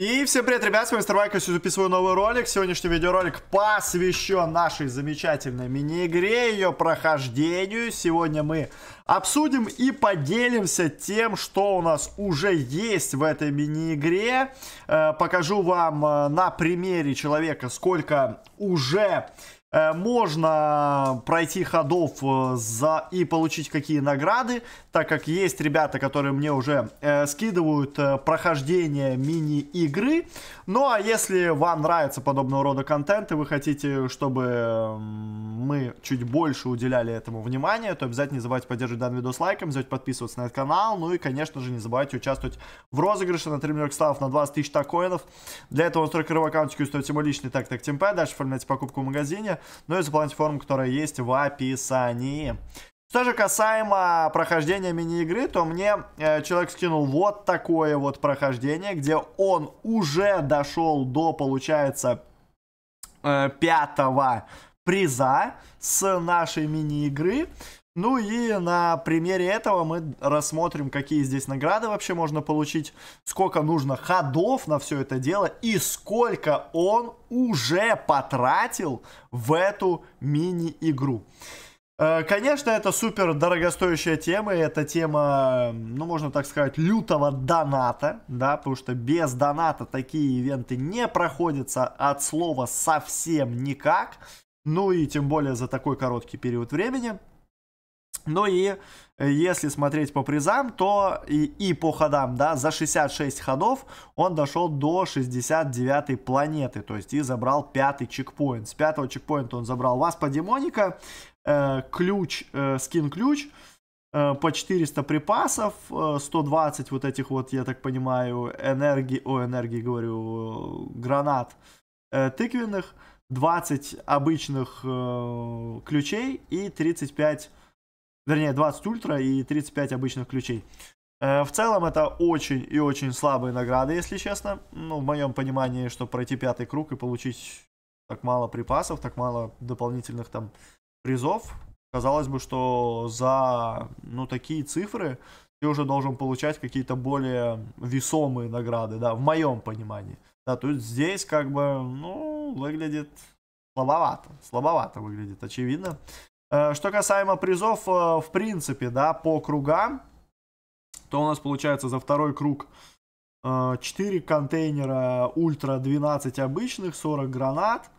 И всем привет, ребят, с вами Мистер Майк, я записываю новый ролик. Сегодняшний видеоролик посвящен нашей замечательной мини-игре, ее прохождению. Сегодня мы обсудим и поделимся тем, что у нас уже есть в этой мини-игре. Э, покажу вам э, на примере человека, сколько уже Э, можно пройти ходов э, за и получить какие награды, так как есть ребята, которые мне уже э, скидывают э, прохождение мини-игры. Ну а если вам нравится подобного рода контент и вы хотите, чтобы мы чуть больше уделяли этому внимания, то обязательно не забывайте поддерживать данный видос лайком, не забывайте подписываться на этот канал, ну и, конечно же, не забывайте участвовать в розыгрыше на 3 миллиона ставов на 20 тысяч такоинов. Для этого он настройка аккаунтики стоит ему личный так так темпе, дальше оформляйте покупку в магазине, ну и заполняйте форму, которая есть в описании. Что же касаемо прохождения мини-игры, то мне э, человек скинул вот такое вот прохождение, где он уже дошел до, получается, э, пятого приза с нашей мини-игры. Ну и на примере этого мы рассмотрим, какие здесь награды вообще можно получить, сколько нужно ходов на все это дело и сколько он уже потратил в эту мини-игру. Э, конечно, это супер дорогостоящая тема, и это тема, ну, можно так сказать, лютого доната, да, потому что без доната такие ивенты не проходятся от слова совсем никак ну и тем более за такой короткий период времени. Ну и э, если смотреть по призам, то и, и по ходам, да, за 66 ходов он дошел до 69 планеты, то есть и забрал пятый чекпоинт. С пятого чекпоинта он забрал вас демоника, э, ключ, э, скин-ключ, э, по 400 припасов, э, 120 вот этих вот, я так понимаю, энергии, о, энергии говорю, э, гранат э, тыквенных, 20 обычных э, ключей и 35, вернее, 20 ультра и 35 обычных ключей. Э, в целом это очень и очень слабые награды, если честно. Ну, в моем понимании, что пройти пятый круг и получить так мало припасов, так мало дополнительных там призов. Казалось бы, что за, ну, такие цифры ты уже должен получать какие-то более весомые награды, да, в моем понимании. Да, то есть здесь как бы, ну, выглядит слабовато. Слабовато выглядит, очевидно. Э, что касаемо призов, э, в принципе, да, по кругам, то у нас получается за второй круг 4 э, контейнера ультра 12 обычных, 40 гранат.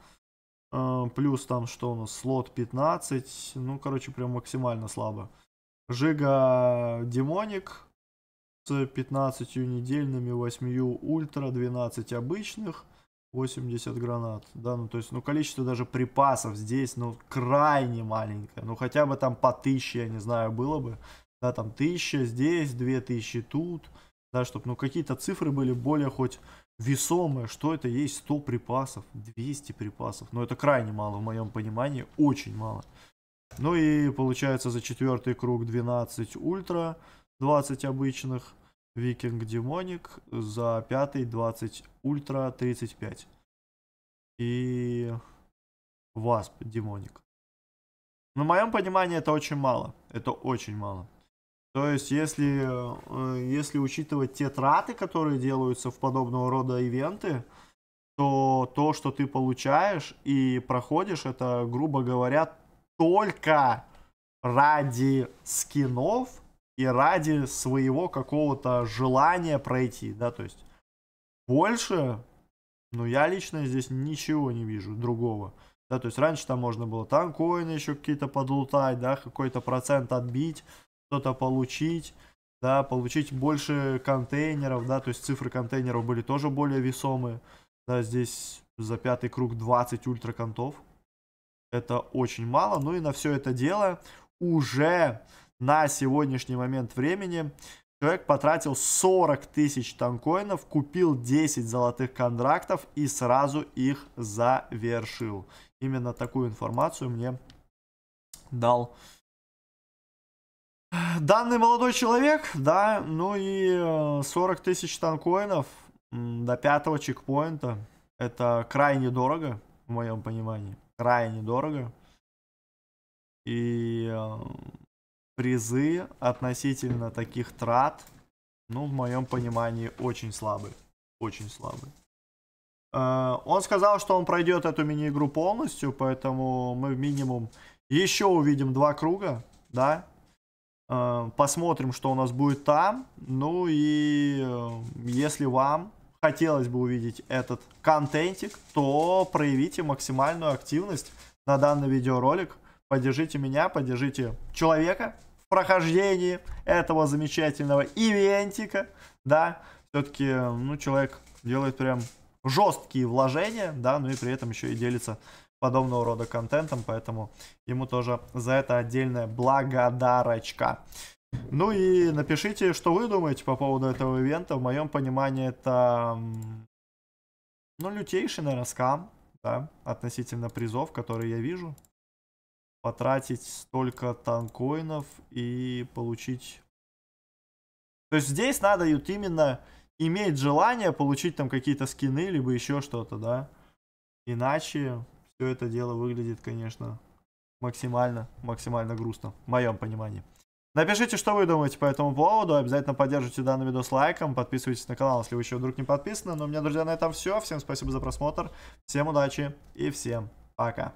Плюс там что у нас, слот 15. Ну, короче, прям максимально слабо. Жига демоник с 15 недельными, 8 ультра, 12 обычных, 80 гранат. Да, ну то есть, ну количество даже припасов здесь, ну крайне маленькое. Ну хотя бы там по 1000, я не знаю, было бы. Да, там 1000 здесь, 2000 тут. Да, чтобы, ну какие-то цифры были более хоть весомые. что это есть 100 припасов, 200 припасов. Но ну, это крайне мало в моем понимании, очень мало. Ну и получается за четвертый круг 12 ультра, 20 обычных, Викинг Демоник за 5 20 Ультра 35. И Васп Демоник. На моем понимании это очень мало. Это очень мало. То есть, если, э, если учитывать те траты, которые делаются в подобного рода ивенты, то то, что ты получаешь и проходишь, это, грубо говоря, только ради скинов и ради своего какого-то желания пройти, да, то есть больше, ну, я лично здесь ничего не вижу другого. Да, то есть раньше там можно было там коины еще какие-то подлутать, да, какой-то процент отбить, что-то получить, да, получить больше контейнеров, да, то есть цифры контейнеров были тоже более весомые. Да, здесь за пятый круг 20 ультраконтов. Это очень мало, ну и на все это дело уже на сегодняшний момент времени человек потратил 40 тысяч танкоинов, купил 10 золотых контрактов и сразу их завершил. Именно такую информацию мне дал данный молодой человек, да, ну и 40 э, тысяч танкоинов до пятого чекпоинта. Это крайне дорого, в моем понимании. Крайне дорого. И э, призы относительно таких трат, ну, в моем понимании, очень слабы. Очень слабы. Э, он сказал, что он пройдет эту мини-игру полностью, поэтому мы минимум еще увидим два круга, да. Э, посмотрим, что у нас будет там. Ну и э, если вам хотелось бы увидеть этот контентик, то проявите максимальную активность на данный видеоролик. Поддержите меня, поддержите человека, прохождении этого замечательного ивентика, да, все-таки, ну, человек делает прям жесткие вложения, да, ну и при этом еще и делится подобного рода контентом, поэтому ему тоже за это отдельная благодарочка. Ну и напишите, что вы думаете по поводу этого ивента. В моем понимании это, ну, лютейший, наверное, скам, да, относительно призов, которые я вижу потратить столько танкоинов и получить... То есть здесь надо вот именно иметь желание получить там какие-то скины, либо еще что-то, да. Иначе все это дело выглядит, конечно, максимально, максимально грустно, в моем понимании. Напишите, что вы думаете по этому поводу, обязательно поддержите данный видос лайком, подписывайтесь на канал, если вы еще вдруг не подписаны. Ну, у меня, друзья, на этом все. Всем спасибо за просмотр, всем удачи и всем пока.